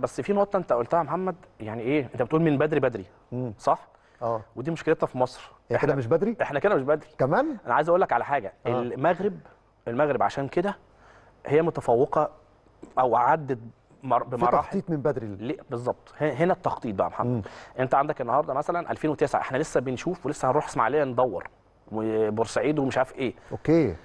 بس في نقطه انت قلتها يا محمد يعني ايه انت بتقول من بدري بدري صح اه ودي مشكلتنا في مصر احنا مش بدري احنا كده مش بدري كمان انا عايز اقول لك على حاجه أوه. المغرب المغرب عشان كده هي متفوقه او عدت مر... بمراحل تخطيط من بدري ليه بالظبط هنا التخطيط بقى يا محمد مم. انت عندك النهارده مثلا 2009 احنا لسه بنشوف ولسه هنروح اسماعيليه ندور وبورسعيد ومش عارف ايه اوكي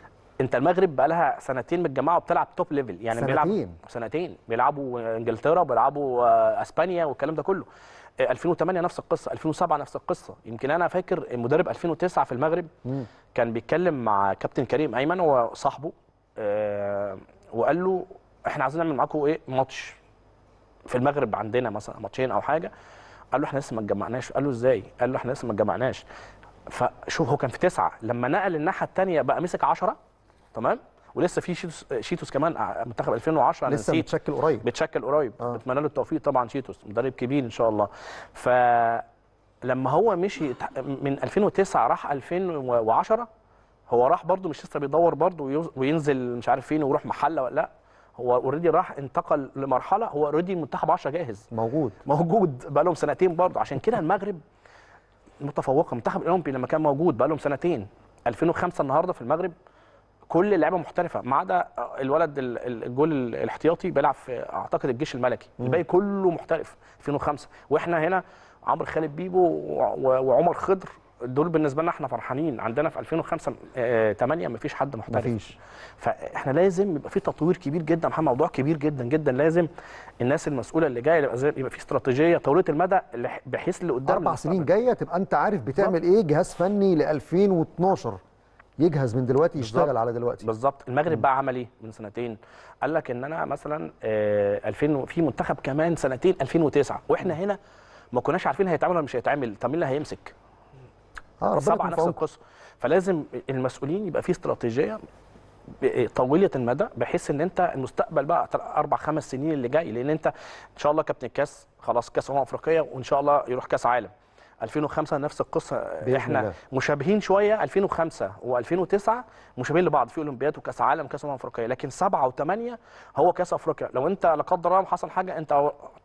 انت المغرب بقى لها سنتين متجمعه وبتلعب توب ليفل يعني سنتين. بيلعب سنتين بيلعبوا انجلترا بيلعبوا آه، اسبانيا والكلام ده كله 2008 آه، نفس القصه 2007 نفس القصه يمكن انا فاكر المدرب 2009 في المغرب م. كان بيتكلم مع كابتن كريم ايمن هو صاحبه آه وقال له احنا عايزين نعمل معاكم ايه ماتش في المغرب عندنا مثلا ماتشين او حاجه قال له احنا لسه ما اتجمعناش قال له ازاي قال له احنا لسه ما اتجمعناش فشوف هو كان في تسعه لما نقل الناحيه الثانيه بقى مسك 10 تمام ولسه في شيتوس شيتوس كمان آه، منتخب 2010 لسه نسيت قريب متشكل قريب آه. بتمنى له التوفيق طبعا شيتوس مدرب كبير ان شاء الله فلما هو مشي من 2009 راح 2010 هو راح برده مش لسه بيدور برده وينزل مش عارف فين ويروح محله ولا لا هو اوريدي راح انتقل لمرحله هو اوريدي المنتخب 10 جاهز موجود موجود بقى لهم سنتين برضه عشان كده المغرب متفوقه المنتخب الاولمبي لما كان موجود بقى لهم سنتين 2005 النهارده في المغرب كل اللعيبه محترفه ما عدا الولد الجول الاحتياطي بيلعب في اعتقد الجيش الملكي الباقي كله محترف 2005 واحنا هنا عمرو خالد بيبو وعمر خضر دول بالنسبه لنا احنا فرحانين عندنا في 2005 8 آه، مفيش حد محترف مفيش. فاحنا لازم يبقى في تطوير كبير جدا محمد موضوع كبير جدا جدا لازم الناس المسؤوله اللي جايه يبقى في استراتيجيه طويله المدى بحيث اللي قدام اربع سنين جايه تبقى انت عارف بتعمل ايه جهاز فني ل 2012 يجهز من دلوقتي يشتغل على دلوقتي بالظبط المغرب بقى عمل ايه من سنتين قال لك ان انا مثلا 2000 آه في منتخب كمان سنتين 2009 واحنا هنا ما كناش عارفين هيتعمل ولا مش هيتعمل طب مين اللي هيمسك اه ربنا نفس القصه فلازم المسؤولين يبقى في استراتيجيه آه، آه، طويله المدى بحيث ان انت المستقبل بقى اربع خمس سنين اللي جاي لان انت ان شاء الله كابتن الكاس خلاص كاس امم افريقيه وان شاء الله يروح كاس عالم 2005 نفس القصه احنا الله. مشابهين شويه 2005 و2009 مشابهين لبعض في اولمبياد وكاس عالم وكاس امم افريقيه لكن 7 و8 هو كاس افريقيا لو انت لا قدر الله حصل حاجه انت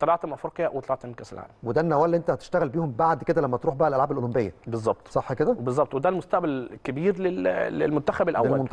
طلعت من افريقيا وطلعت من كاس العالم وده النواه اللي انت هتشتغل بيهم بعد كده لما تروح بقى الالعاب الاولمبيه بالظبط صح كده بالظبط وده المستقبل الكبير للمنتخب الاول